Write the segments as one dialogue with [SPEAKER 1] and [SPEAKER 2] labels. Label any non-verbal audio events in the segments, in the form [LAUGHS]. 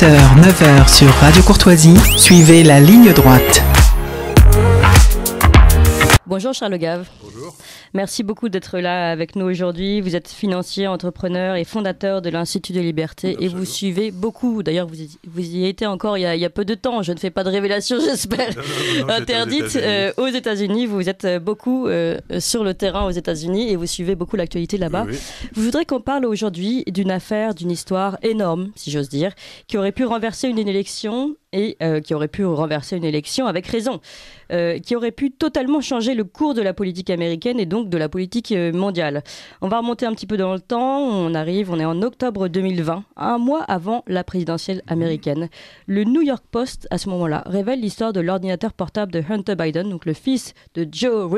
[SPEAKER 1] 8h, 9h sur Radio Courtoisie, suivez la ligne droite.
[SPEAKER 2] Bonjour Charles Gave. Merci beaucoup d'être là avec nous aujourd'hui. Vous êtes financier, entrepreneur et fondateur de l'Institut de Liberté et vous suivez beaucoup. D'ailleurs, vous, y étiez encore il y, a, peu de temps. Je ne fais pas de révélation, [LAUGHS] j'espère, interdite. Euh, aux États-Unis, vous êtes euh, beaucoup euh, sur le terrain aux États-Unis et vous suivez beaucoup l'actualité là-bas. Vous voudrez qu'on parle aujourd'hui d'une affaire, d'une histoire énorme, si j'ose dire, qui aurait pu renverser une élection et euh, qui aurait pu renverser une élection avec raison, euh, qui aurait pu totalement changer le cours de la politique américaine et donc de la politique euh, mondiale. On va remonter un petit peu dans le temps, on arrive, on est en octobre 2020, un mois avant la présidentielle américaine. Le New York Post, à ce moment-là, révèle l'histoire de l'ordinateur portable de Hunter Biden, donc le fils de Joe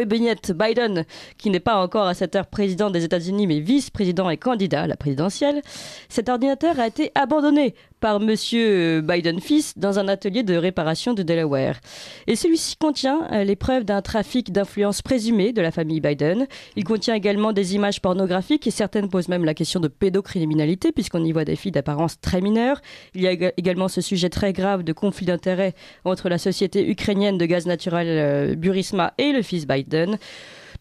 [SPEAKER 2] Biden, qui n'est pas encore à cette heure président des États-Unis, mais vice-président et candidat à la présidentielle. Cet ordinateur a été abandonné par Monsieur euh, Biden fils dans un atelier de réparation de Delaware. Et celui-ci contient euh, les preuves d'un trafic d'influence présumé de la famille Biden. Il contient également des images pornographiques et certaines posent même la question de pédocriminalité puisqu'on y voit des filles d'apparence très mineure. Il y a également ce sujet très grave de conflit d'intérêts entre la société ukrainienne de gaz naturel euh, Burisma et le fils Biden.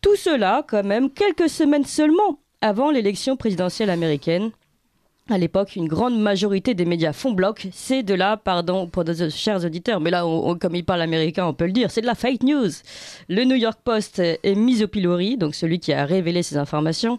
[SPEAKER 2] Tout cela, quand même, quelques semaines seulement avant l'élection présidentielle américaine à l'époque, une grande majorité des médias font bloc. C'est de la, pardon pour nos chers auditeurs, mais là, comme il parle américain, on peut le dire, c'est de la fake news. Le New York Post est mis au pilori, donc celui qui a révélé ces informations.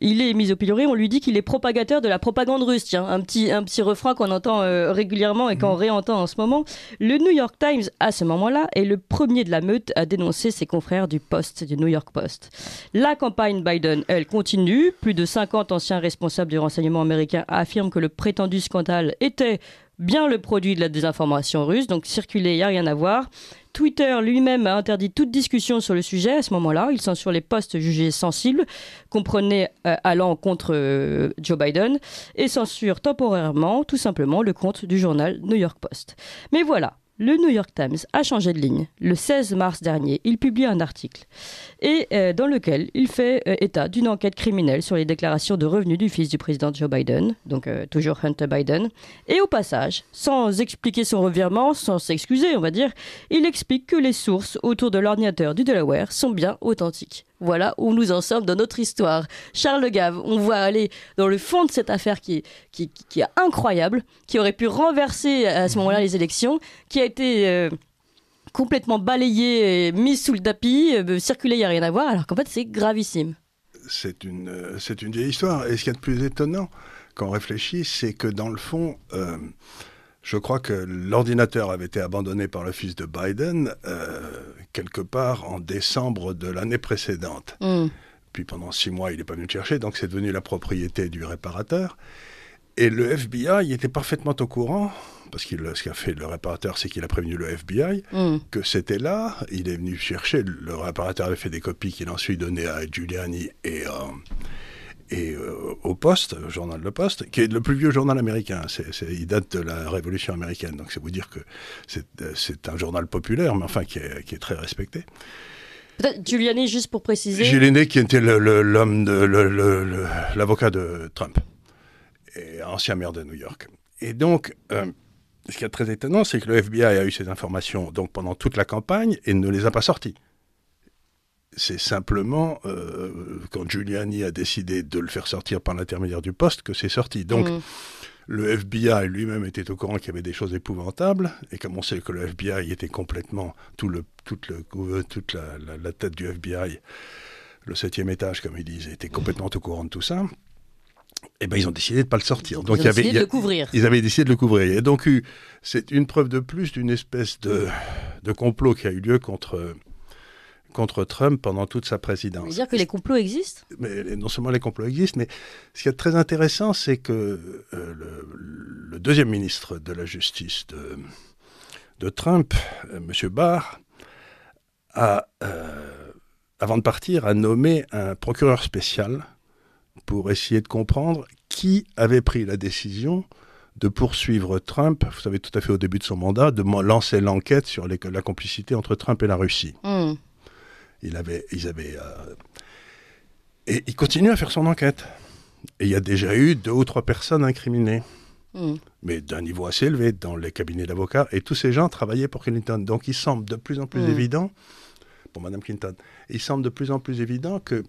[SPEAKER 2] Il est mis au pilori, on lui dit qu'il est propagateur de la propagande russe. Tiens, un petit, un petit refrain qu'on entend euh, régulièrement et qu'on mhm. réentend en ce moment. Le New York Times, à ce moment-là, est le premier de la meute à dénoncer ses confrères du Post, du New York Post. La campagne Biden, elle continue. Plus de 50 anciens responsables du renseignement américain affirment que le prétendu scandale était bien le produit de la désinformation russe, donc circuler, il n'y a rien à voir. Twitter lui-même a interdit toute discussion sur le sujet à ce moment-là. Il censure les postes jugés sensibles, comprenez euh, allant contre euh, Joe Biden, et censure temporairement, tout simplement, le compte du journal New York Post. Mais voilà, le New York Times a changé de ligne. Le 16 mars dernier, il publie un article et euh, dans lequel il fait euh, état d'une enquête criminelle sur les déclarations de revenus du fils du président Joe Biden, donc euh, toujours Hunter Biden. Et au passage, sans expliquer son revirement, sans s'excuser, on va dire, il explique que les sources autour de l'ordinateur du Delaware sont bien authentiques. Voilà où nous en sommes dans notre histoire. Charles Gave, on voit aller dans le fond de cette affaire qui est, qui, incroyable, qui aurait pu renverser à ce mhm. moment-là les élections, qui a été euh, complètement balayée, et mis sous le tapis, euh, euh, circulée, il n'y a rien à voir, alors qu'en fait c'est gravissime.
[SPEAKER 1] C'est une, c'est une vieille histoire. Et ce qu'il y a de plus étonnant quand on réfléchit, c'est que dans le fond, je crois que l'ordinateur avait été abandonné par le fils de Biden euh, quelque part en décembre de l'année précédente. Mm. Puis pendant six mois, il n'est pas venu le chercher, donc c'est devenu la propriété du réparateur. Et le FBI était parfaitement au courant, parce que ce qu'a fait le réparateur, c'est qu'il a prévenu le FBI mm. que c'était là. Il est venu chercher, le réparateur avait fait des copies qu'il a ensuite données à Giuliani et, euh, et euh, au Poste, au journal Le Poste, qui est le plus vieux journal américain. il date de la Révolution américaine, donc c'est vous dire que euh, c'est, un journal populaire, mais enfin qui est, très respecté.
[SPEAKER 2] peut Giuliani, juste pour préciser. Giuliani,
[SPEAKER 1] qui était l'homme de, l'avocat de Trump, et ancien maire de New York. Et donc, euh, ce qui est très étonnant, c'est que le FBI a eu ces informations donc pendant toute la campagne et ne les a pas sorties c'est simplement euh, quand Giuliani a décidé de le faire sortir par l'intermédiaire du poste que c'est sorti. Donc mm. le FBI lui-même était au courant qu'il y avait des choses épouvantables et comme on sait que le FBI était complètement tout le, toute, le, euh, toute la, tête du FBI, le septième étage comme ils disent, était complètement au courant de tout ça. Eh ben, ils ont décidé de ne pas le sortir. Donc, ils avaient décidé de le couvrir. Ils avaient décidé de le couvrir. Et donc, c'est une preuve de plus d'une espèce de, de, complot qui a eu lieu contre, contre Trump pendant toute sa présidence. Ça dire
[SPEAKER 2] que les complots existent
[SPEAKER 1] mais, Non seulement les complots existent, mais ce qui est très intéressant, c'est que euh, le, deuxième ministre de la Justice de, de Trump, Monsieur M. Barr, a, euh, avant de partir, a nommé un procureur spécial pour essayer de comprendre qui avait pris la décision de poursuivre Trump, vous savez, tout à fait au début de son mandat, de lancer l'enquête sur la complicité entre Trump et la Russie. Mmh. Il avait, euh, et il continue à faire son enquête. Et il y a déjà eu deux ou trois personnes incriminées, hmm. mais d'un niveau assez élevé dans les cabinets d'avocats. Et tous ces gens travaillaient pour Clinton. Donc il semble de plus en plus hmm. évident, pour Mme Clinton, il semble de plus en plus évident que,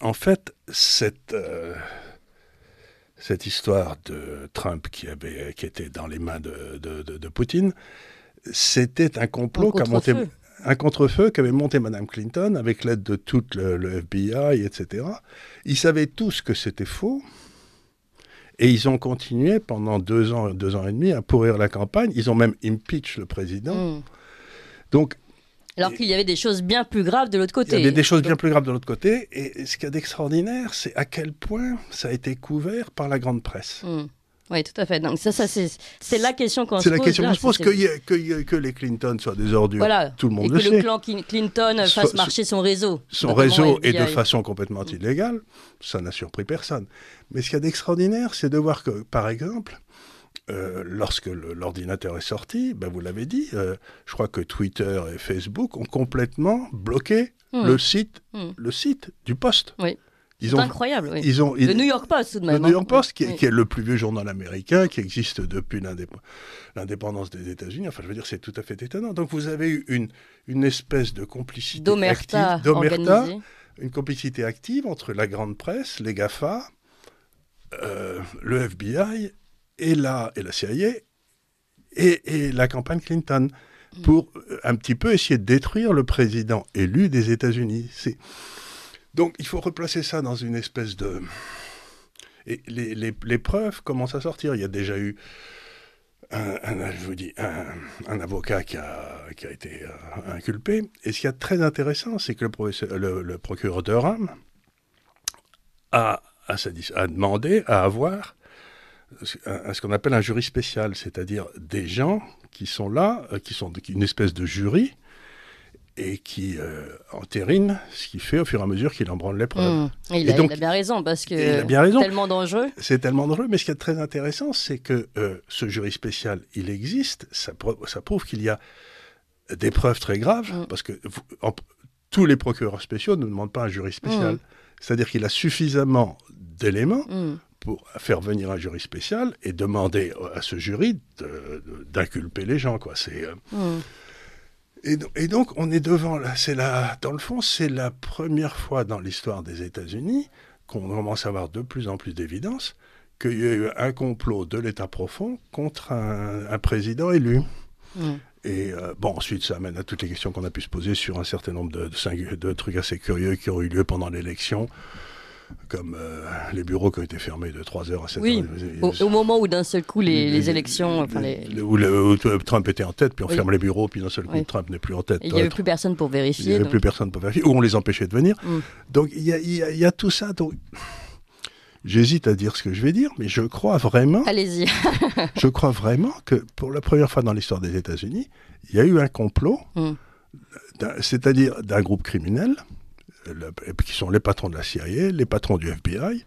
[SPEAKER 1] en fait, cette, euh, cette histoire de Trump qui, avait, qui était dans les mains de, Poutine, c'était un complot qu'a monté un contrefeu qu'avait monté Madame Clinton avec l'aide de tout le, FBI, etc. Ils savaient tous que c'était faux. Et ils ont continué pendant deux ans, deux ans et demi à pourrir la campagne. Ils ont même impeach le président. Hmm. Donc.
[SPEAKER 2] Alors qu'il y avait des choses bien plus graves de l'autre côté. Il y avait des choses bien plus
[SPEAKER 1] graves de l'autre côté. Et ce qu'il y a d'extraordinaire, c'est à quel point ça a été couvert par la grande presse.
[SPEAKER 2] Hmm. Oui, tout à fait. Donc ça, ça c'est la question qu'on se pose. C'est la question
[SPEAKER 1] que, que, les Clinton soient des ordures, voilà. tout le monde le que le
[SPEAKER 2] clan Clinton fasse marcher son réseau. Son réseau, est de façon
[SPEAKER 1] complètement illégale, ça n'a surpris personne. Mais ce qu'il y a d'extraordinaire, c'est de voir que, par exemple, euh, lorsque l'ordinateur est sorti, ben vous l'avez dit, euh, je crois que Twitter et Facebook ont complètement bloqué hmm. le, site, hmm. le site du poste. Oui. Ils incroyable. le New York Post, tout de même. Le New hein. York Post, qui, est le plus vieux journal américain, qui existe depuis l'indépendance des États-Unis. Enfin, je veux dire, c'est tout à fait étonnant. Donc, vous avez eu une, une espèce de complicité d'omerta active, d'omerta, une complicité active entre la grande presse, les Gafa, euh, le FBI et la, et la CIA et, et la campagne Clinton mm. pour euh, un petit peu essayer de détruire le président élu des États-Unis. C'est donc il faut replacer ça dans une espèce de... Et les, preuves commencent à sortir. Il y a déjà eu un, je vous dis, un, avocat qui a, été euh, inculpé. Et ce qui est très intéressant, c'est que le, le, procureur de Rome a, a, demandé à avoir ce qu'on appelle un jury spécial, c'est-à-dire des gens qui sont là, euh, qui sont une espèce de jury, et qui euh, entérine ce qu'il fait au fur et à mesure qu'il en branle l'épreuve. Hmm. Il, il, a bien
[SPEAKER 2] raison, parce que c'est tellement dangereux.
[SPEAKER 1] C'est tellement dangereux, mais ce qui est très intéressant, c'est que euh, ce jury spécial, il existe, ça, prouve, ça prouve qu'il y a des preuves très graves, hmm. parce que tous les procureurs spéciaux ne demandent pas un jury spécial. Hmm. C'est-à-dire qu'il a suffisamment d'éléments pour faire venir un jury spécial et demander à ce jury d'inculper les gens. quoi. C'est... Euh, et, donc, on est devant, là, c'est là, dans le fond, c'est la première fois dans l'histoire des États-Unis qu'on commence à avoir de plus en plus d'évidence qu'il y a eu un complot de l'État profond contre un, président élu. Et euh, bon, ensuite, ça amène à toutes les questions qu'on a pu se poser sur un certain nombre de, de trucs assez curieux qui ont eu lieu pendant l'élection comme euh, les bureaux qui ont été fermés de 3h à 7h. Oui,
[SPEAKER 2] au, moment où d'un seul coup les, élections...
[SPEAKER 1] où, Trump était en tête, puis on ferme les bureaux, puis d'un seul coup Trump n'est plus en tête. Il n'y avait plus
[SPEAKER 2] personne pour vérifier. Il n'y avait plus personne pour
[SPEAKER 1] vérifier, ou on les empêchait de venir. Mm. Donc il y, a, tout ça. Donc... J'hésite à dire ce que je vais dire, mais je crois vraiment...
[SPEAKER 2] Allez-y. [LAUGHS]
[SPEAKER 1] je crois vraiment que pour la première fois dans l'histoire des États-Unis, il y a eu un complot, mm. c'est-à-dire d'un groupe criminel qui sont les patrons de la CIA, les patrons du FBI,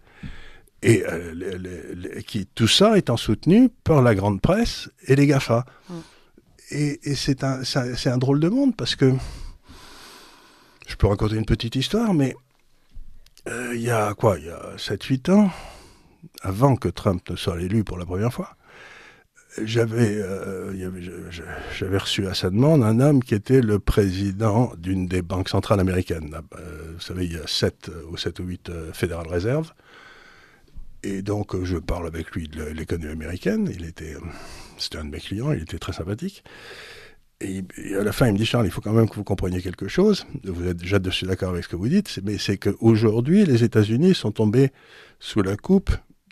[SPEAKER 1] et euh, qui, tout ça étant soutenu par la grande presse et les GAFA. Mm. Et, c'est un, c'est un, drôle de monde parce que je peux raconter une petite histoire, mais euh, il y a quoi Il y a 7-8 ans, avant que Trump ne soit élu pour la première fois, j'avais euh, j'avais reçu à sa demande un homme qui était le président d'une des banques centrales américaines. Ah, bah, euh, vous savez, il y a 7 euh, ou 7 ou 8 Federal Reserve. Et donc, je parle avec lui de l'économie américaine. Il était, c'était un de mes clients, il était très sympathique. Et, à la fin, il me dit, Charles, il faut quand même que vous compreniez quelque chose. Vous êtes déjà dessus d'accord avec ce que vous dites, mais c'est qu'aujourd'hui, les États-Unis sont tombés sous la coupe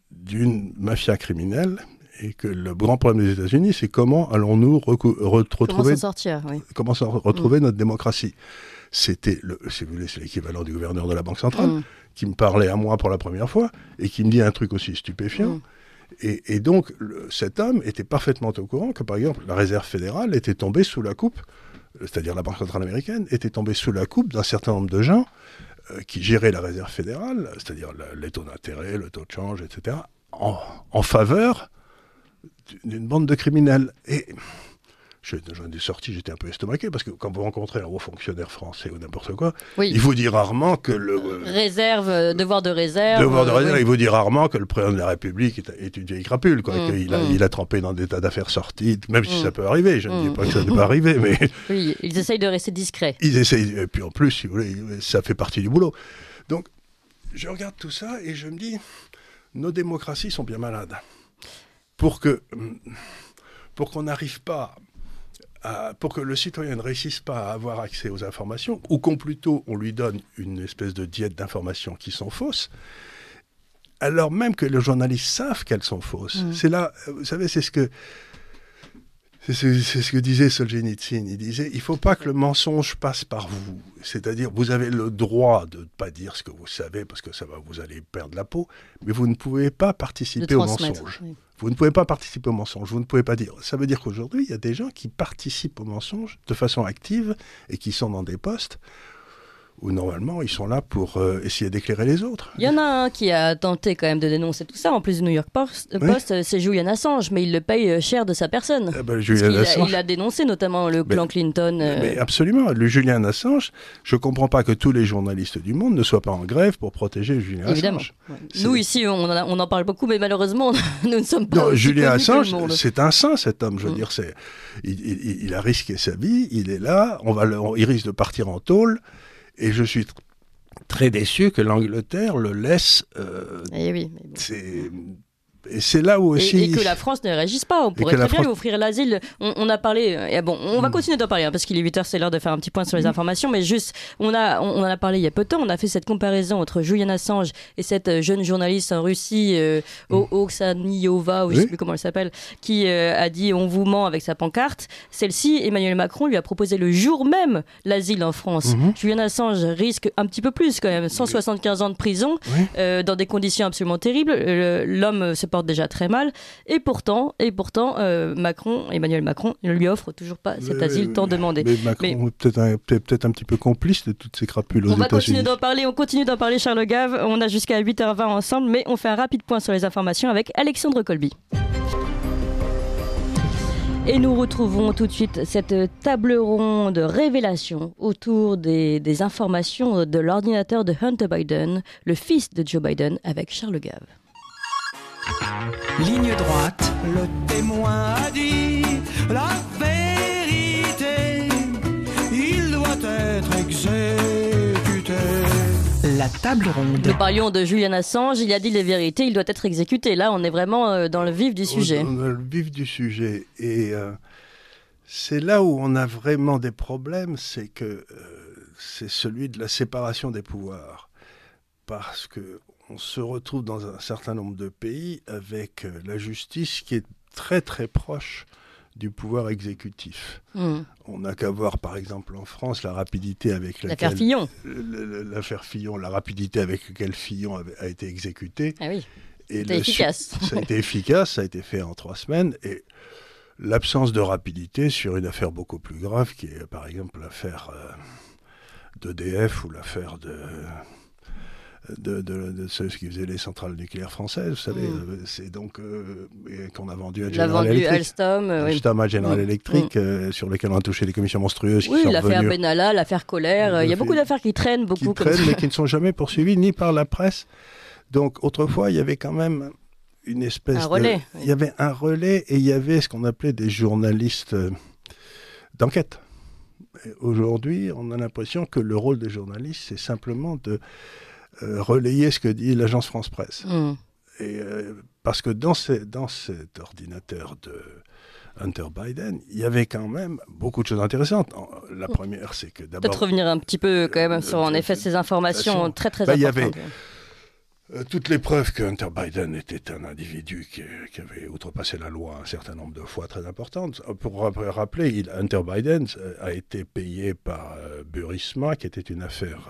[SPEAKER 1] d'une mafia criminelle et que le grand problème des États-Unis, c'est comment allons-nous retrouver, comment retrouver mm. notre démocratie. C'était, le, si vous voulez, c'est l'équivalent du gouverneur de la Banque centrale mm. qui me parlait à moi pour la première fois et qui me dit un truc aussi stupéfiant. Mm. Et, donc, cet homme était parfaitement au courant que, par exemple, la réserve fédérale était tombée sous la coupe, c'est-à-dire la Banque centrale américaine, était tombée sous la coupe d'un certain nombre de gens euh, qui géraient la réserve fédérale, c'est-à-dire les taux d'intérêt, le taux de change, etc., en faveur d'une bande de criminels. Et je j'en de sortir j'étais un peu estomaqué, parce que quand vous rencontrez un haut fonctionnaire français ou n'importe quoi, il vous dit rarement que le... Euh,
[SPEAKER 2] réserve, euh, devoir de réserve. Devoir de euh, réserve,
[SPEAKER 1] il vous dit rarement que le président de la République est, une vieille crapule, quoi, mm, qu'il a, mm. il a trempé dans des tas d'affaires sorties, même si mm. ça peut arriver, je ne dis pas que ça peut pas arriver mais... [LAUGHS] Oui, ils essayent de rester discrets. Ils essayent, et puis en plus, si vous voulez, ça fait partie du boulot. Donc, je regarde tout ça et je me dis, nos démocraties sont bien malades pour que mm, pour qu'on n'arrive pas pour que le citoyen ne réussisse pas à avoir accès aux informations, ou qu'on plutôt on lui donne une espèce de diète d'informations qui sont fausses, alors même que les journalistes savent qu'elles sont fausses. Mmh. C'est là, vous savez, c'est ce que c'est ce que disait Solzhenitsyn. Il disait il ne faut pas que le mensonge passe par vous. C'est-à-dire, vous avez le droit de ne pas dire ce que vous savez parce que ça va vous allez perdre la peau, mais vous ne pouvez pas participer au mensonge. Vous ne pouvez pas participer au mensonge. Vous ne pouvez pas dire. Ça veut dire qu'aujourd'hui, il y a des gens qui participent au mensonge de façon active et qui sont dans des postes où normalement ils sont là pour euh, essayer d'éclairer les autres.
[SPEAKER 2] Il y en a un qui a tenté quand même de dénoncer tout ça, en plus du New York Post, euh, c'est Julian Assange, mais il le paye euh, cher de sa personne. Ah
[SPEAKER 1] bah, il, a,
[SPEAKER 2] dénoncé notamment le clan Clinton. Mais
[SPEAKER 1] absolument, le Julian Assange, je ne comprends pas que tous les journalistes du monde ne soient pas en grève pour protéger Julian Assange.
[SPEAKER 2] Nous ici, on en, parle beaucoup, mais malheureusement, [LAUGHS] nous ne sommes pas... Non, Julian Assange, c'est
[SPEAKER 1] un saint cet homme, je veux mm. dire, il, a risqué sa vie, il est là, on va il risque de partir en tôle. Et je suis très déçu que l'Angleterre le laisse. Euh, eh c'est là où aussi. Et, que la
[SPEAKER 2] France ne réagisse pas. On pourrait très bien lui offrir l'asile. On, a parlé. Euh, et bon, on va mm. continuer d'en parler hein, parce qu'il est 8h, c'est l'heure de faire un petit point sur les mm. informations. Mais juste, on, a, on, en a parlé il y a peu de temps. On a fait cette comparaison entre Julian Assange et cette euh, jeune journaliste en Russie, euh, mm. ou je ne sais plus comment elle s'appelle, qui euh, a dit On vous ment avec sa pancarte. Celle-ci, Emmanuel Macron lui a proposé le jour même l'asile en France. Mm-hmm. Julian Assange risque un petit peu plus quand même 175 ans de prison dans des conditions absolument terribles. L'homme se porte déjà très mal. Et pourtant, et pourtant euh, Macron, Emmanuel Macron ne lui offre toujours pas cet asile tant demandé. Mais Macron est
[SPEAKER 1] peut-être un, peut un, petit peu complice de toutes ces crapules aux On va continuer d'en
[SPEAKER 2] parler, on continue d'en parler Charles Gave. On a jusqu'à 8h20 ensemble, mais on fait un rapide point sur les informations avec Alexandre Colby. Et nous retrouvons tout de suite cette table ronde révélation autour des, des informations de l'ordinateur de Hunter Biden, le fils de Joe Biden, avec Charles Gave. Ligne droite. Le témoin a dit
[SPEAKER 1] la vérité. Il doit être exécuté. La table ronde. Nous
[SPEAKER 2] parlions de Julian Assange. Il a dit les vérités. Il doit être exécuté. Là, on est vraiment euh, dans le vif du sujet. Dans
[SPEAKER 1] le vif du sujet. Et euh, c'est là où on a vraiment des problèmes. C'est que euh, c'est celui de la séparation des pouvoirs. Parce que on se retrouve dans un certain nombre de pays avec euh, la justice qui est très très proche du pouvoir exécutif. Hmm. On n'a qu'à voir, par exemple, en France, la rapidité avec laquelle... L'affaire Fillon. L'affaire Fillon, la rapidité avec laquelle Fillon a été exécuté. Ah oui, c'était efficace. [LAUGHS] ça a été efficace, ça a été fait en trois semaines, et l'absence de rapidité sur une affaire beaucoup plus grave, qui est, par exemple, l'affaire euh, d'EDF ou l'affaire de de, de, de, qui faisaient les centrales nucléaires françaises, vous savez, mm. euh, c'est donc euh, qu'on a vendu à General Electric. Alstom, euh, Alstom à General mm. Electric, mm. sur lequel on a touché des commissions monstrueuses. Oui, l'affaire
[SPEAKER 2] Benalla, l'affaire Colère, il y a beaucoup d'affaires qui traînent, beaucoup qui traînent, mais qui ne
[SPEAKER 1] sont jamais poursuivies ni par la presse. Donc autrefois, il y avait quand même une espèce un relais, de... Il y avait un relais et il y avait ce qu'on appelait des journalistes d'enquête. Aujourd'hui, on a l'impression que le rôle des journalistes, c'est simplement de euh, relayer ce que dit l'agence France Presse. Hmm. Et, euh, parce que dans, ces, dans cet ordinateur de Hunter Biden, il y avait quand même beaucoup de choses intéressantes. La hmm. première, c'est que d'abord. Peut-être revenir un petit
[SPEAKER 2] peu quand même sur, en euh, effet, ces informations très, très importantes. Bah, il y
[SPEAKER 1] avait toutes les preuves que Hunter Biden était un individu qui, qui, avait outrepassé la loi un certain nombre de fois très importantes. Pour rappeler, Hunter Biden a été payé par Burisma, qui était une affaire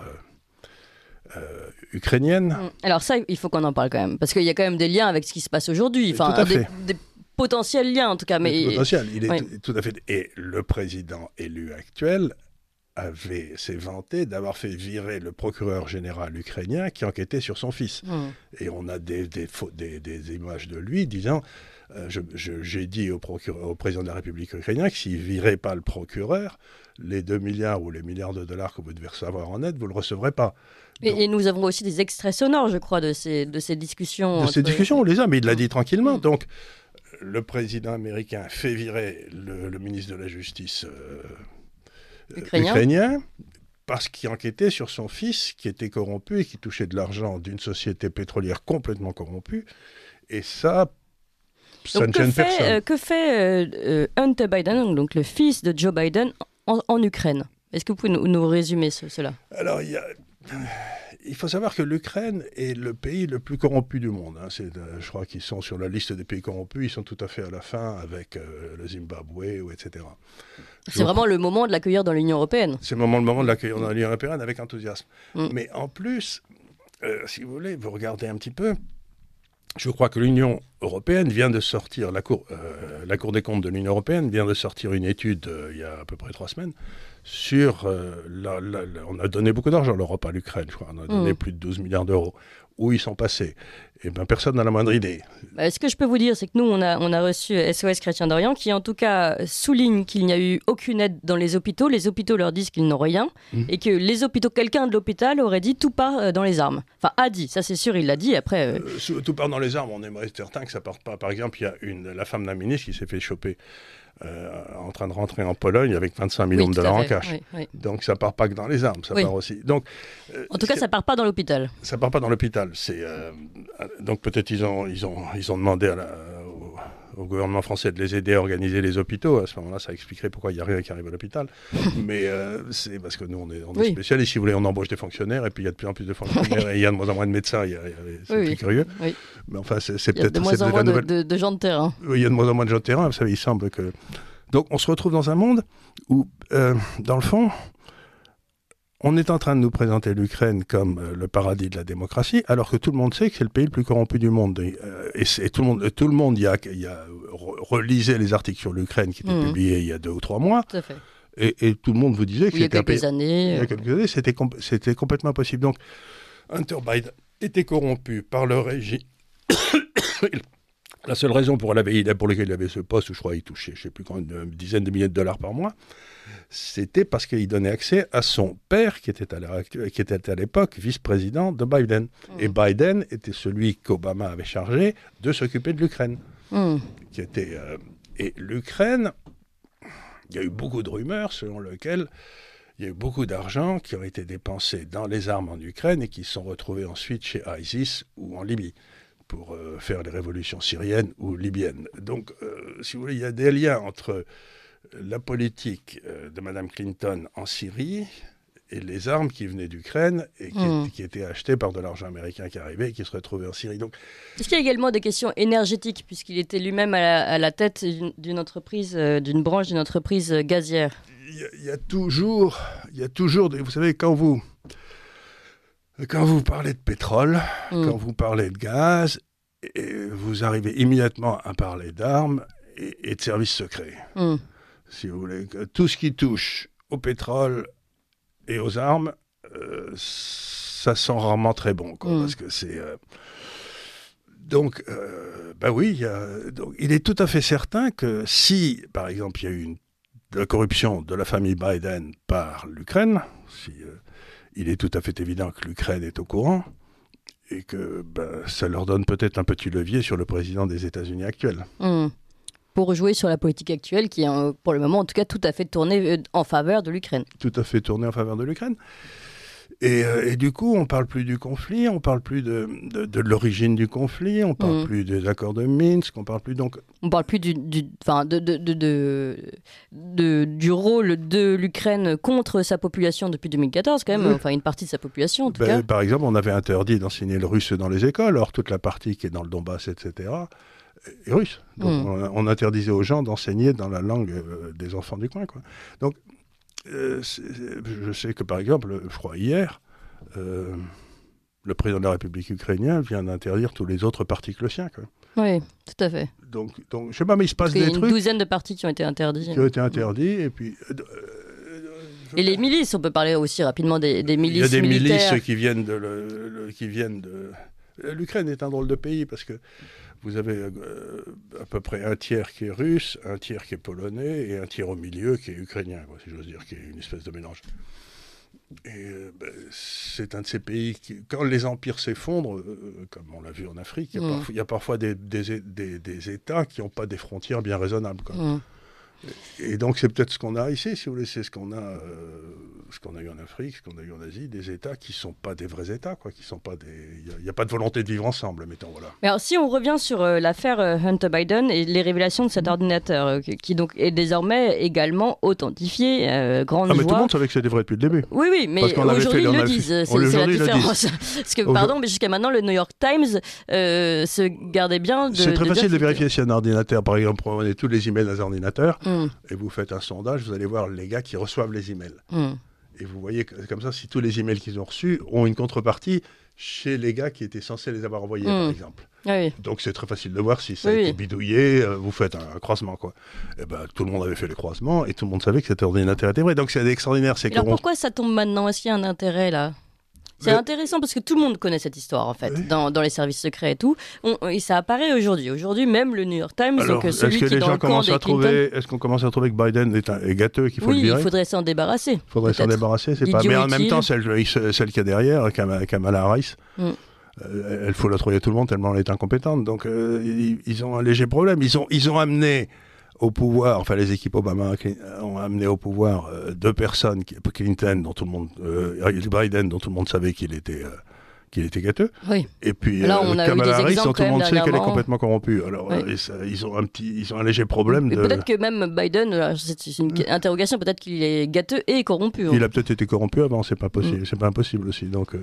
[SPEAKER 1] euh, ukrainienne. Mm.
[SPEAKER 2] Alors ça, il faut qu'on en parle quand même, parce qu'il y a quand même des liens avec ce qui se passe aujourd'hui, enfin, des, potentiels liens en tout cas. Mais... il est
[SPEAKER 1] tout à fait. Et le président élu actuel avait s'est vanté d'avoir fait virer le procureur général ukrainien qui enquêtait sur son fils. Mm. Et on a des, des, images de lui disant, euh, j'ai dit au, président de la République ukrainien que s'il virait pas le procureur, les 2 milliards ou les milliards de dollars que vous devez recevoir en aide, vous ne le recevrez pas.
[SPEAKER 2] Et, nous avons aussi des extraits sonores, je crois, de ces, de ces discussions. De ces discussions,
[SPEAKER 1] on les a, mais il l'a dit tranquillement. Mm. Donc, le président américain fait virer le, ministre de la Justice euh, ukrainien. parce qu'il enquêtait sur son fils qui était corrompu et qui touchait de l'argent d'une société pétrolière complètement corrompue. Et ça, ça ne que, gêne fait, personne. Euh,
[SPEAKER 2] que fait euh, Hunter Biden, donc le fils de Joe Biden, en, Ukraine Est-ce que vous pouvez nous, résumer cela
[SPEAKER 1] Alors, il y a il faut savoir que l'Ukraine est le pays le plus corrompu du monde. Hein. Euh, je crois qu'ils sont sur la liste des pays corrompus, ils sont tout à fait à la fin avec euh, le Zimbabwe, ou etc. C'est vraiment le moment de l'accueillir dans l'Union européenne. C'est vraiment le moment de l'accueillir dans l'Union européenne avec enthousiasme. Mm. Mais en plus, euh, si vous voulez, vous regardez un petit peu. Je crois que l'Union européenne vient de sortir, la Cour, la cour des comptes de l'Union européenne vient de sortir une étude il y a à peu près trois semaines, sur... Euh, on a donné beaucoup d'argent, à l'Europe, à l'Ukraine, je crois. On a donné mm. plus de 12 milliards d'euros. Où ils sont passés Eh ben, personne n'a la moindre idée.
[SPEAKER 2] Bah, ce que je peux vous dire, c'est que nous, on a, reçu SOS Chrétien d'Orient, qui en tout cas souligne qu'il n'y a eu aucune aide dans les hôpitaux. Les hôpitaux leur disent qu'ils n'ont rien, mm. et que les hôpitaux, quelqu'un de l'hôpital aurait dit tout part euh, dans les armes. Enfin, a dit, ça c'est sûr, il l'a dit, après...
[SPEAKER 1] Euh, tout part dans les armes, on est certain que ça parte pas. Par exemple, il y a une, la femme d'un ministre qui s'est fait choper euh, en train de rentrer en Pologne avec 25 millions de dollars en cash. Donc ça part pas que dans les armes, ça part aussi. Donc, euh, en tout cas, ça
[SPEAKER 2] part pas dans l'hôpital. Ça part
[SPEAKER 1] pas dans l'hôpital. C'est euh, donc peut-être ils ont ils ont ils ont demandé à la, au gouvernement français de les aider à organiser les hôpitaux. À ce moment-là, ça expliquerait pourquoi il n'y a rien qui arrive à l'hôpital. [LAUGHS] Mais euh, c'est parce que nous, on est, spécial. Et Si vous voulez, on embauche des fonctionnaires et puis il y a de plus en plus de fonctionnaires et il y a de moins en moins de médecins. c'est curieux. Mais enfin, c'est peut-être. de moins en moins de, gens de terrain. il y a de moins en moins de gens de terrain. Vous savez, il semble que. Donc, on se retrouve dans un monde où, euh, dans le fond, on est en train de nous présenter l'Ukraine comme euh, le paradis de la démocratie, alors que tout le monde sait que c'est le pays le plus corrompu du monde. Et, euh, tout le monde, tout le monde y a, relisé relisait les articles sur l'Ukraine qui étaient mmh. publiés il y a deux ou trois mois. Tout à fait. Et, tout le monde vous disait que c'était il, années... il y a euh. quelques années, c'était complètement possible. Donc, Hunter Biden était corrompu par le régime. [COUGHS] la seule raison pour, laquelle il avait ce poste, où je crois il touchait, je sais plus, quand, une dizaine de milliers de dollars par mois, c'était parce qu'il donnait accès à son père, qui était à l'époque vice-président de Biden. Mm. Et Biden était celui qu'Obama avait chargé de s'occuper de l'Ukraine. Mm. Euh, et l'Ukraine, il y a eu beaucoup de rumeurs selon lesquelles il y a eu beaucoup d'argent qui ont été dépensé dans les armes en Ukraine et qui sont retrouvés ensuite chez ISIS ou en Libye pour euh, faire les révolutions syriennes ou libyennes. Donc, euh, si vous voulez, il y a des liens entre la politique euh, de Mme Clinton en Syrie et les armes qui venaient d'Ukraine et hmm. qui, étaient achetées par de l'argent américain qui arrivait et qui se retrouvait en Syrie. Donc,
[SPEAKER 2] Est-ce qu'il y a également des questions énergétiques, puisqu'il était lui-même à, la tête d'une entreprise, euh, d'une branche d'une entreprise euh, gazière
[SPEAKER 1] il y, a, toujours, il a toujours, vous savez, quand vous, quand vous parlez de pétrole, hmm. quand vous parlez de gaz, vous arrivez immédiatement à parler d'armes et, de services secrets. Hmm si vous voulez, que tout ce qui touche au pétrole et aux armes, euh, ça sent rarement très bon, mm. parce que c'est. Euh, donc, euh, bah oui, Donc, il est tout à fait certain que si, par exemple, il y a eu une... de la corruption de la famille Biden par l'Ukraine, si, il est tout à fait évident que l'Ukraine est au courant et que bah, ça leur donne peut-être un petit levier sur le président des États-Unis actuel.
[SPEAKER 2] Mm pour jouer sur la politique actuelle qui est euh, pour le moment en tout cas tout à fait tournée euh, en faveur de l'Ukraine.
[SPEAKER 1] Tout à fait tournée en faveur de l'Ukraine. Et, euh, du coup, on parle plus du conflit, on parle plus de, l'origine du conflit, on parle mhm. plus des accords de Minsk, on parle plus donc.
[SPEAKER 2] On parle plus du, de, du rôle de l'Ukraine contre sa population depuis 2014 quand même, enfin une partie de sa population en tout ben, cas.
[SPEAKER 1] Par exemple, on avait interdit d'enseigner le russe dans les écoles, alors toute la partie qui est dans le Donbass, etc et russe. Hmm. on, interdisait aux gens d'enseigner dans la langue euh, des enfants du coin. Quoi. Donc euh, je sais que par exemple, je crois hier, euh, le président de la République ukrainienne vient d'interdire tous les autres partis que le sien. Quoi.
[SPEAKER 2] Oui, tout à fait.
[SPEAKER 1] Donc, donc je sais pas, mais il se passe des trucs. y a une
[SPEAKER 2] douzaine de partis qui ont été interdits. Qui ont
[SPEAKER 1] été interdits, et puis.
[SPEAKER 2] et les milices, on peut parler aussi rapidement des, milices. Il y a des milices qui
[SPEAKER 1] viennent de. qui viennent de... L'Ukraine est un drôle de pays parce que vous avez euh, à peu près un tiers qui est russe, un tiers qui est polonais et un tiers au milieu qui est ukrainien, si j'ose dire, qui est une espèce de mélange. Et euh, ben, c'est un de ces pays qui, quand les empires s'effondrent, euh, comme on l'a vu en Afrique, il y a mm. parfois des, États qui n'ont pas des frontières bien raisonnables. Mm. Et donc c'est peut-être ce qu'on a ici, si vous voulez, c'est ce qu'on a, euh, ce qu'on a eu en Afrique, ce qu'on a eu en Asie, des États qui sont pas des vrais États, quoi, qui sont pas des, il n'y a, pas de volonté de vivre ensemble, mettons voilà.
[SPEAKER 2] Mais alors si on revient sur euh, l'affaire euh, Hunter Biden et les révélations de cet mm-hmm. ordinateur, qui donc est désormais également authentifié,
[SPEAKER 1] grande ah, mais tout le monde savait que c'était vrai depuis le début.
[SPEAKER 2] Oui oui, mais aujourd'hui ils le disent, c'est oh, la différence. [LAUGHS] que pardon, mais jusqu'à maintenant le New York Times se gardait bien de. C'est très facile de vérifier
[SPEAKER 1] si un ordinateur, par exemple, prenait tous les emails d'un ordinateur. Mm. Hmm. et vous faites un sondage, vous allez voir les gars qui reçoivent les emails. Hmm. Et vous voyez comme ça si tous les emails qu'ils ont reçus ont une contrepartie chez les gars qui étaient censés les avoir envoyés, par hmm. exemple. Ah Donc c'est très facile de voir si ça a été bidouillé, euh, vous faites un, croisement. Quoi. Et eh ben, tout le monde avait fait le croisement et tout le monde savait que cet ordinateur était vrai. Donc c'est extraordinaire. C'est alors pourquoi
[SPEAKER 2] ça tombe maintenant Est-ce qu'il y a un intérêt là c'est intéressant parce que tout le monde connaît cette histoire en fait, dans, dans, les services secrets et tout. et ça apparaît aujourd'hui. Aujourd'hui, même le New York Times. Alors, est-ce que les gens commencent à trouver
[SPEAKER 1] Est-ce qu'on commence à trouver que Biden est, un, gâteux qu'il faut oui, le virer il faudrait
[SPEAKER 2] s'en débarrasser. Il faudrait s'en débarrasser, c'est pas. Mais en même temps, celle,
[SPEAKER 1] celle qu'il y a derrière, Kamala Harris. Mm. Euh, elle faut la trouver tout le monde tellement elle est incompétente. Donc euh, ils, ils, ont un léger problème. Ils ont, ils ont amené au pouvoir, enfin les équipes Obama euh, ont amené au pouvoir euh, deux personnes, Clinton, dont tout le monde, euh, Biden, dont tout le monde savait qu'il était, qu'il était gâteux. Et puis Kamala Harris, dont tout le monde sait qu'elle est complètement corrompue. Alors ils ont un petit, ils ont un léger problème. De... Peut-être
[SPEAKER 2] que même Biden, c'est une mm. interrogation, peut-être qu'il est gâteux et corrompu. Hein. Il a
[SPEAKER 1] peut-être été corrompu avant, c'est pas mm. possible, c'est pas impossible aussi. Donc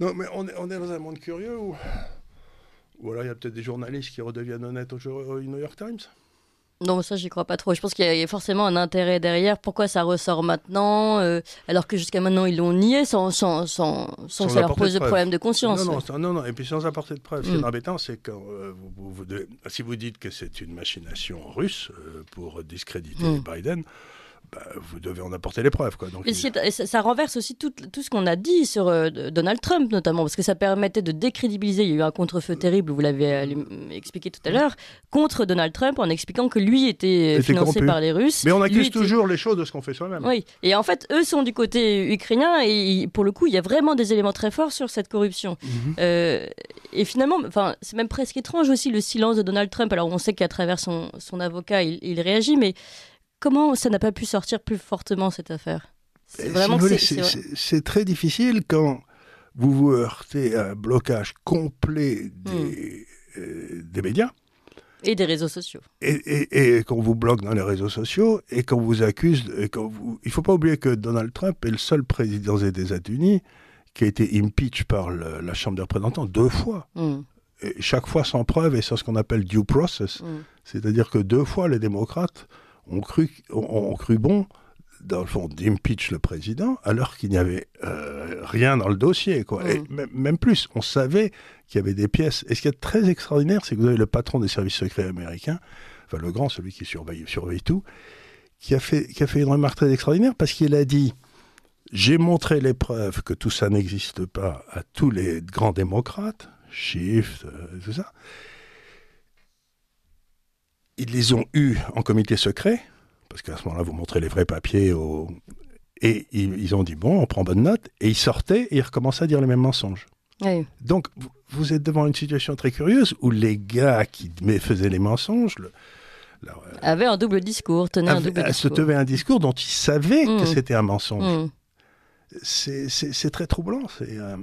[SPEAKER 1] non, mais on est, dans un monde curieux où, ou alors il y a peut-être des journalistes qui redeviennent honnêtes aujourd'hui au New York Times.
[SPEAKER 2] Non, ça, j'y crois pas trop. Je pense qu'il y a forcément un intérêt derrière. Pourquoi ça ressort maintenant, euh, alors que jusqu'à maintenant, ils l'ont nié sans, sans, sans, sans ça leur pose de, problème de conscience
[SPEAKER 1] Non, non, non, et puis sans apporter de preuves. Ce qui est mm. embêtant, c'est que euh, vous, si vous dites que c'est une machination russe euh, pour discréditer mm. Biden, bah, vous devez en apporter les preuves. Quoi. Donc,
[SPEAKER 2] ça, renverse aussi tout, tout ce qu'on a dit sur euh, Donald Trump, notamment, parce que ça permettait de décrédibiliser. Il y a eu un contre-feu terrible, vous l'avez euh, expliqué tout à l'heure, contre Donald Trump en expliquant que lui était, euh, financé par les Russes. Mais on accuse toujours
[SPEAKER 1] les choses de ce qu'on fait soi-même. Oui,
[SPEAKER 2] et en fait, eux sont du côté ukrainien, et pour le coup, il y a vraiment des éléments très forts sur cette corruption. Mhm. et finalement, enfin, c'est même presque étrange aussi le silence de Donald Trump. Alors, on sait qu'à travers son, son avocat, il, il réagit, mais. Comment ça n'a pas pu sortir plus fortement cette affaire
[SPEAKER 1] C'est vraiment c'est très difficile quand vous vous heurtez à un blocage complet hmm. euh, des, médias.
[SPEAKER 2] Et des réseaux sociaux.
[SPEAKER 1] Et, qu'on vous bloque dans les réseaux sociaux et qu'on vous accuse. Il ne faut pas oublier que Donald Trump est le seul président des États-Unis qui a été impeached par la Chambre des représentants deux fois. Hmm. chaque fois sans preuve et sans ce qu'on appelle due process. Hmm. C'est-à-dire que deux fois, les démocrates on cru, cru bon dans le fond, d'impeach le président, alors qu'il n'y avait euh, rien dans le dossier. Quoi. Mm. même plus, on savait qu'il y avait des pièces. Et ce qui est très extraordinaire, c'est que vous avez le patron des services secrets américains, enfin le grand, celui qui surveille, surveille tout, qui a, fait, une remarque très extraordinaire parce qu'il a dit J'ai montré les preuves que tout ça n'existe pas à tous les grands démocrates, Schiff, euh, tout ça ils les ont eus en comité secret, parce qu'à ce moment-là, vous montrez les vrais papiers Et ils, ont dit, bon, on prend bonne note. Et ils sortaient et ils recommençaient à dire les mêmes mensonges. Donc, vous êtes devant une situation très curieuse où les gars qui faisaient les mensonges euh,
[SPEAKER 2] avaient un double discours, tenaient un double euh, discours. Se tenaient
[SPEAKER 1] un discours dont ils savaient que mm. c'était un mensonge. Mm. C'est très troublant. C'est. Euh,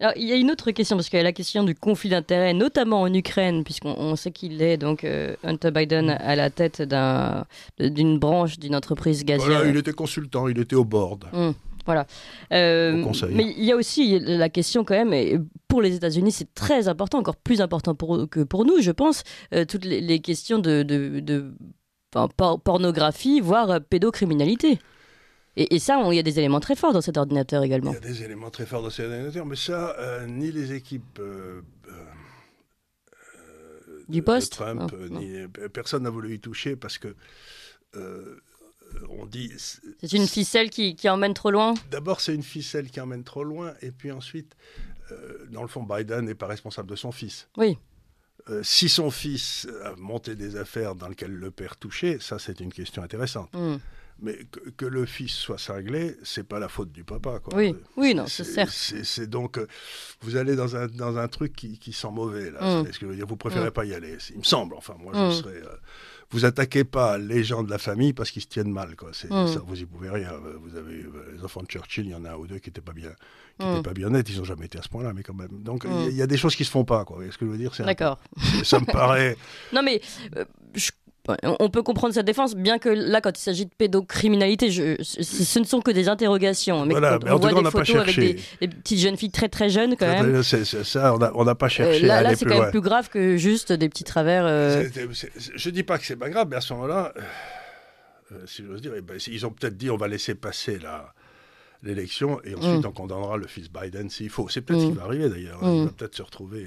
[SPEAKER 2] alors, il y a une autre question, parce qu'il y a la question du conflit d'intérêts, notamment en Ukraine, puisqu'on sait qu'il est donc euh, Hunter Biden à la tête d'une branche d'une entreprise gazière. Voilà, il était
[SPEAKER 1] consultant, il était au board.
[SPEAKER 2] Hum, voilà. Euh, mais il y a aussi la question quand même, et pour les États-Unis, c'est très important, encore plus important pour, que pour nous, je pense, euh, toutes les, questions de, de, de enfin, pornographie, voire pédocriminalité. Et, ça, il y a des éléments très forts dans cet ordinateur également. Il y a
[SPEAKER 1] des éléments très forts dans cet ordinateur, mais ça, euh, ni les équipes euh, euh, du Trump, ah, personne n'a voulu y toucher parce que on dit. C'est une ficelle qui, emmène trop loin D'abord, c'est une ficelle qui emmène trop loin, et puis ensuite, dans le fond, Biden n'est pas responsable de son fils. Oui. si son fils a monté des affaires dans lesquelles le père touchait, ça c'est une question intéressante. Hmm. Mais que, le fils soit cinglé, c'est pas la faute du papa. Quoi. Oui, oui, non, c'est certes. C'est donc, euh, vous allez dans un, dans un truc qui, qui, sent mauvais, là. Mm. Ce que je veux dire, vous préférez mm. pas y aller, il me semble. Enfin, moi, je mm. serais. Euh, vous attaquez pas les gens de la famille parce qu'ils se tiennent mal, quoi. Mm. Ça, vous y pouvez rien. Euh, vous avez les enfants de Churchill, il y en a un ou deux qui n'étaient pas bien, qui étaient pas bien nets. Ils n'ont jamais été à ce point-là, mais quand même. Donc, il y, a des choses qui se font pas, quoi. Est ce que je veux dire, c'est. D'accord. [LAUGHS] ça me paraît. Non, mais
[SPEAKER 2] on peut comprendre sa défense, bien que là, quand il s'agit de pédocriminalité, je, ce, ne sont que des interrogations. Mais voilà, mais on voit des on photos avec des, des, petites jeunes filles très très jeunes quand même.
[SPEAKER 1] C ça, on n'a pas cherché. Euh, là, là c'est quand même plus
[SPEAKER 2] grave que juste des petits travers. Je euh.
[SPEAKER 1] ne je dis pas que c'est pas grave, mais à ce moment-là, euh, si j'ose dire, eh ben, ils ont peut-être dit on va laisser passer là l'élection et ensuite mm. on condamnera le fils Biden s'il faut. C'est peut-être ce qui mm. va arriver d'ailleurs. on hein. mm. Il va peut-être se retrouver.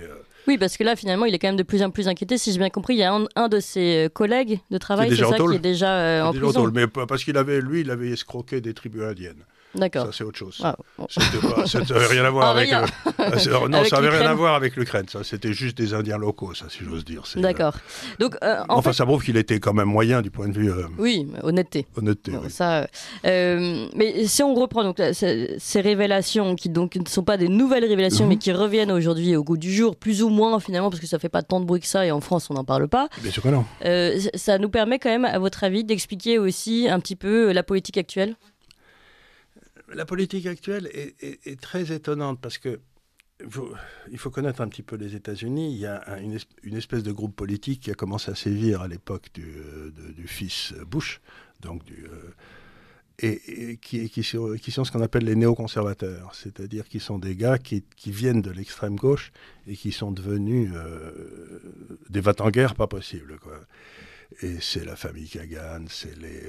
[SPEAKER 2] Oui, parce que là, finalement, il est quand même de plus en plus inquiété. Si j'ai bien compris, il y a un, de ses euh, collègues de travail, qui est déjà, euh, en déjà prison. En
[SPEAKER 1] mais euh, parce qu'il avait, lui, il avait escroqué des tribus indiennes. D'accord. Ça, c'est autre chose. ça ah, n'avait [LAUGHS] rien à voir avec. [LAUGHS] Euh, non, ça rien à voir avec l'Ukraine. Ça, c'était juste des Indiens locaux, ça, si j'ose dire. Euh, D'accord.
[SPEAKER 2] Donc, euh, enfin, ça
[SPEAKER 1] prouve qu'il était quand même moyen du point de vue. Oui, honnêteté. Honnêteté. ça, mais si on reprend donc ces
[SPEAKER 2] révélations qui donc ne sont pas des nouvelles révélations, mhm. mais qui reviennent aujourd'hui au goût du jour, plus ou moins finalement, parce que ça fait pas tant de bruit que ça, et en France, on n'en parle pas. Bien sûr que non. ça nous permet quand même, à votre avis, d'expliquer aussi un petit peu la politique actuelle
[SPEAKER 1] la politique actuelle est, très étonnante parce que vous, il faut connaître un petit peu les États-Unis. Il y a une, espèce, de groupe politique qui a commencé à sévir à l'époque du, euh, fils euh, Bush, donc du, euh, et, qui, qui, sont, ce qu'on appelle les néoconservateurs, c'est-à-dire qui sont des gars qui, viennent de l'extrême gauche et qui sont devenus des vats en guerre pas possible. Quoi. Et c'est la famille Kagan, c'est les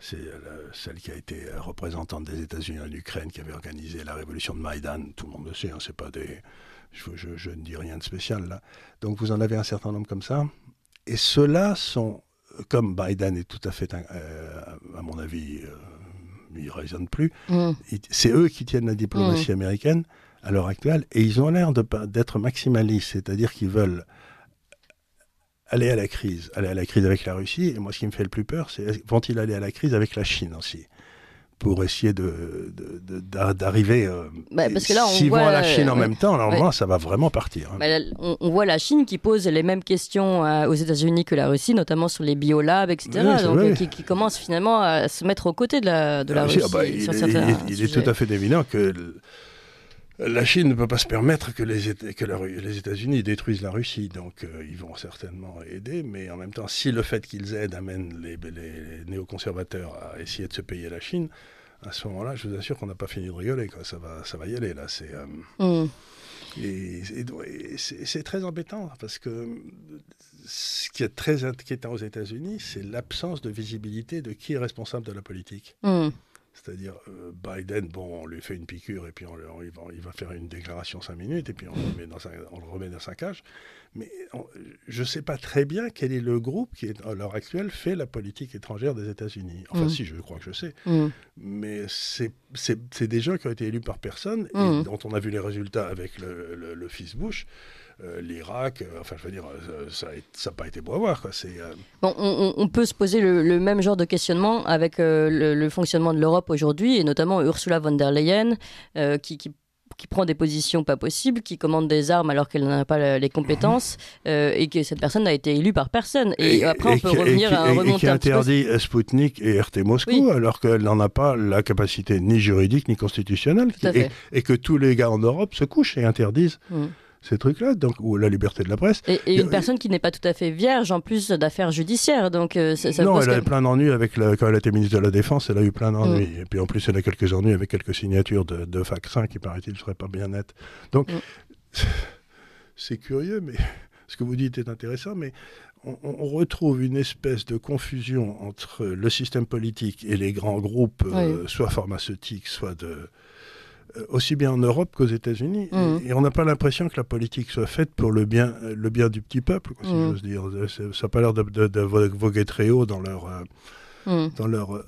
[SPEAKER 1] c'est euh, celle qui a été euh, représentante des États-Unis en Ukraine, qui avait organisé la révolution de Maïdan. Tout le monde le sait, hein, pas des. Je, ne dis rien de spécial là. Donc vous en avez un certain nombre comme ça. Et ceux-là sont, euh, comme Biden est tout à fait, à mon avis, il ne raisonne plus, mm. c'est eux qui tiennent la diplomatie mm. américaine à l'heure actuelle et ils ont l'air d'être maximalistes, c'est-à-dire qu'ils veulent aller à la crise, aller à la crise avec la Russie. Et moi, ce qui me fait le plus peur, c'est vont-ils aller à la crise avec la Chine aussi pour essayer de, d'arriver. Euh, bah, s'ils vont à la Chine en euh, même temps, normalement, ça va vraiment partir. Hein.
[SPEAKER 2] Bah, on, voit la Chine qui pose les mêmes questions euh, aux États-Unis que la Russie, notamment sur les biolabs, etc. donc, qui, commence finalement à se mettre aux côtés de la, de la, ah, Russie. Ah, bah, sur il est tout à
[SPEAKER 1] fait évident que la Chine ne peut pas se permettre que les, États-Unis détruisent la Russie, donc euh, ils vont certainement aider, mais en même temps, si le fait qu'ils aident amène les, néoconservateurs à essayer de se payer la Chine, à ce moment-là, je vous assure qu'on n'a pas fini de rigoler, quoi. Ça va, y aller, là. Euh, mm. C'est très embêtant parce que ce qui est très inquiétant aux États-Unis, c'est l'absence de visibilité de qui est responsable de la politique. Mm. C'est-à-dire, euh, Biden, bon, on lui fait une piqûre et puis on, il, va, faire une déclaration cinq minutes et puis on le remet dans sa, le remet dans sa cage. Mais je ne sais pas très bien quel est le groupe qui, à l'heure actuelle, fait la politique étrangère des États-Unis. Enfin, mm. si, je crois que je sais. Mm. Mais c'est des gens qui ont été élus par personne et mm. dont on a vu les résultats avec le fils Bush. Euh, l'Irak. Euh, enfin, je veux dire, euh, ça n'a pas été beau à voir.
[SPEAKER 2] on, peut se poser le, même genre de questionnement avec le, fonctionnement de l'Europe aujourd'hui, et notamment Ursula von der Leyen, qui, prend des positions pas possibles, qui commande des armes alors qu'elle n'a pas les compétences, mm-hmm. et que cette personne n'a été élue par personne. Et, après, on peut revenir à un qui interdit
[SPEAKER 1] Sputnik et RT Moscou, alors qu'elle n'en a pas la capacité ni juridique ni constitutionnelle, et, que tous les gars en Europe se couchent et interdisent. Mm ces trucs-là, donc ou la liberté de la presse. Et, une personne
[SPEAKER 2] qui n'est pas tout à fait vierge en plus d'affaires judiciaires, donc euh, Non, elle a eu
[SPEAKER 1] plein d'ennuis avec quand elle était ministre de la Défense, elle a eu plein d'ennuis. Mm. Et puis en plus, elle a quelques ennuis avec quelques signatures de, de vaccins qui paraît-il ne seraient pas bien nettes. Donc mm. [LAUGHS] c'est curieux, mais [LAUGHS] ce que vous dites est intéressant, mais on, retrouve une espèce de confusion entre le système politique et les grands groupes, euh, soit pharmaceutiques, soit de euh, aussi bien en Europe qu'aux États-Unis. Mmh. Et, on n'a pas l'impression que la politique soit faite pour le bien, euh, le bien du petit peuple, si mmh. j'ose dire. Euh, ça n'a pas l'air de, voguer très haut dans leur. Mmh. dans leur,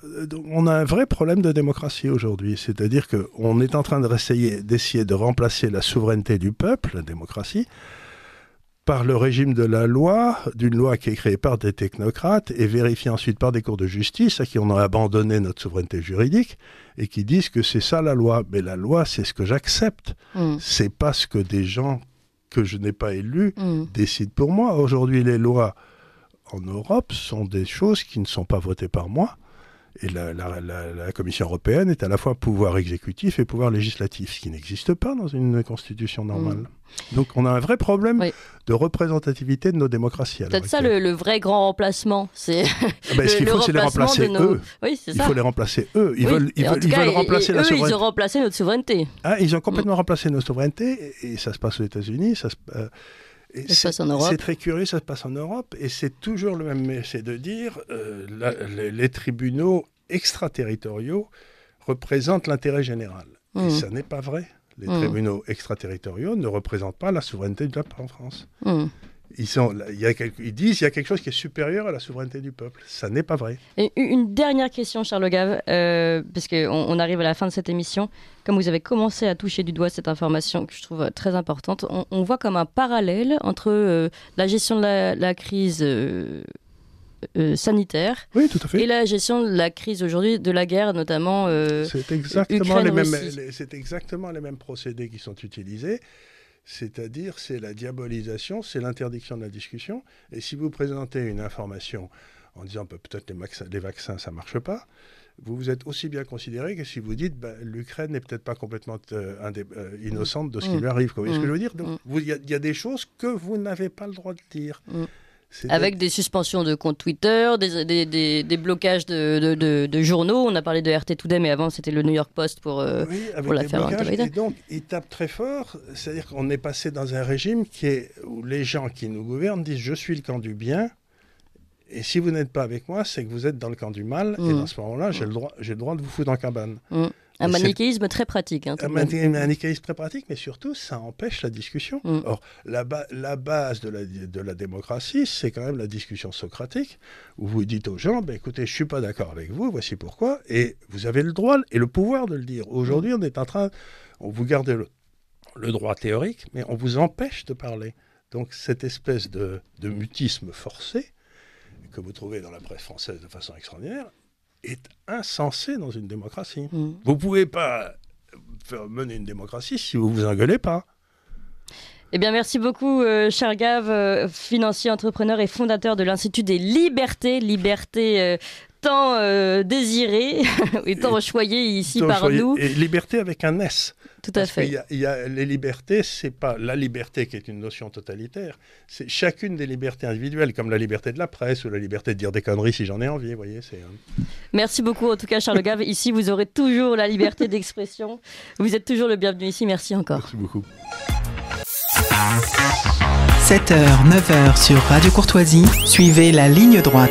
[SPEAKER 1] on a un vrai problème de démocratie aujourd'hui, c'est-à-dire qu'on est en train de d'essayer de remplacer la souveraineté du peuple, la démocratie, par le régime de la loi, d'une loi qui est créée par des technocrates et vérifiée ensuite par des cours de justice à qui on a abandonné notre souveraineté juridique et qui disent que c'est ça la loi. Mais la loi, c'est ce que j'accepte. Hmm. C'est pas ce que des gens que je n'ai pas élus hmm. décident pour moi. Aujourd'hui, les lois en Europe sont des choses qui ne sont pas votées par moi, et la, Commission européenne est à la fois pouvoir exécutif et pouvoir législatif, ce qui n'existe pas dans une constitution normale. Mm. Donc on a un vrai problème de représentativité de nos démocraties. Peut-être
[SPEAKER 2] ça le, vrai grand remplacement. C'est ah
[SPEAKER 1] ben, ce qu'il faut, c'est les remplacer eux. Oui, ça. Il faut les remplacer eux. Ils veulent, ils ils veulent remplacer la souveraineté.
[SPEAKER 2] Ils ont notre souveraineté. ils ont complètement
[SPEAKER 1] remplacé notre souveraineté ah, mm. et ça se passe aux États-Unis. Ça se... Euh, c'est très curieux, ça se passe en Europe. Et c'est toujours le même message de dire euh, les, tribunaux extraterritoriaux représentent l'intérêt général. Et mmh. ça n'est pas vrai. Les mmh. tribunaux extraterritoriaux ne représentent pas la souveraineté de la en France. Mmh. Ils, il disent qu'il y a quelque chose qui est supérieur à la souveraineté du peuple. Ça n'est pas vrai.
[SPEAKER 2] Et une dernière question, Charles Gave, euh, parce qu'on on arrive à la fin de cette émission. Comme vous avez commencé à toucher du doigt cette information que je trouve euh, très importante, on, voit comme un parallèle entre euh, la gestion de la, crise sanitaire oui, et la gestion de la crise aujourd'hui, de la guerre notamment. c'est exactement, les mêmes,
[SPEAKER 1] exactement les mêmes procédés qui sont utilisés c'est-à-dire c'est la diabolisation, c'est l'interdiction de la discussion. Et si vous présentez une information en disant bah, peut-être les, vaccins, les vaccins, ça marche pas, vous vous êtes aussi bien considéré que si vous dites bah, l'Ukraine n'est peut-être pas complètement euh, euh, innocente de ce qui mmh. lui arrive. Vous ce que mmh. je veux dire Donc, mmh. il y, a des choses que vous n'avez pas le droit de dire. Avec
[SPEAKER 2] des suspensions de comptes Twitter, des, des, des, blocages de, de, de, journaux. On a parlé de RT Today, mais avant c'était le New York Post pour, euh, oui,
[SPEAKER 1] avec Et donc, il tape très fort. C'est-à-dire qu'on est passé dans un régime qui est, où les gens qui nous gouvernent disent Je suis le camp du bien. Et si vous n'êtes pas avec moi, c'est que vous êtes dans le camp du mal. Et mm. dans ce moment-là, j'ai le, mm. droit, le droit de vous foutre en cabane. Mm. Un manichéisme
[SPEAKER 2] très pratique. Hein, un, manichéisme
[SPEAKER 1] très pratique, mais surtout, ça empêche la discussion. Mm. Or, la, base de la, démocratie, c'est quand même la discussion socratique, où vous dites aux gens, ben, écoutez, je ne suis pas d'accord avec vous, voici pourquoi, et vous avez le droit et le pouvoir de le dire. Aujourd'hui, on est en train, on vous garde le, droit théorique, mais on vous empêche de parler. Donc, cette espèce de mutisme forcé, que vous trouvez dans la presse française de façon extraordinaire, est insensé dans une démocratie. Mm. Vous ne pouvez pas faire mener une démocratie si vous vous engueulez pas. Eh
[SPEAKER 2] bien, merci beaucoup, euh, cher Gave, euh, financier, entrepreneur et fondateur de l'Institut des Libertés, Liberté euh, tant euh, désiré [LAUGHS] et tant choyé ici par nous. Et
[SPEAKER 1] liberté avec un S. Tout à fait. Il y, a, les libertés, c'est pas la liberté qui est une notion totalitaire, c'est chacune des libertés individuelles, comme la liberté de la presse ou la liberté de dire des conneries si j'en ai envie, voyez. C'est, hein.
[SPEAKER 2] Merci beaucoup en tout cas Charles Gave. ici, vous aurez toujours la liberté d'expression. Vous êtes toujours le bienvenu ici. Merci encore. Merci beaucoup.
[SPEAKER 1] 7h, 9h sur Radio Courtoisie, suivez la ligne droite.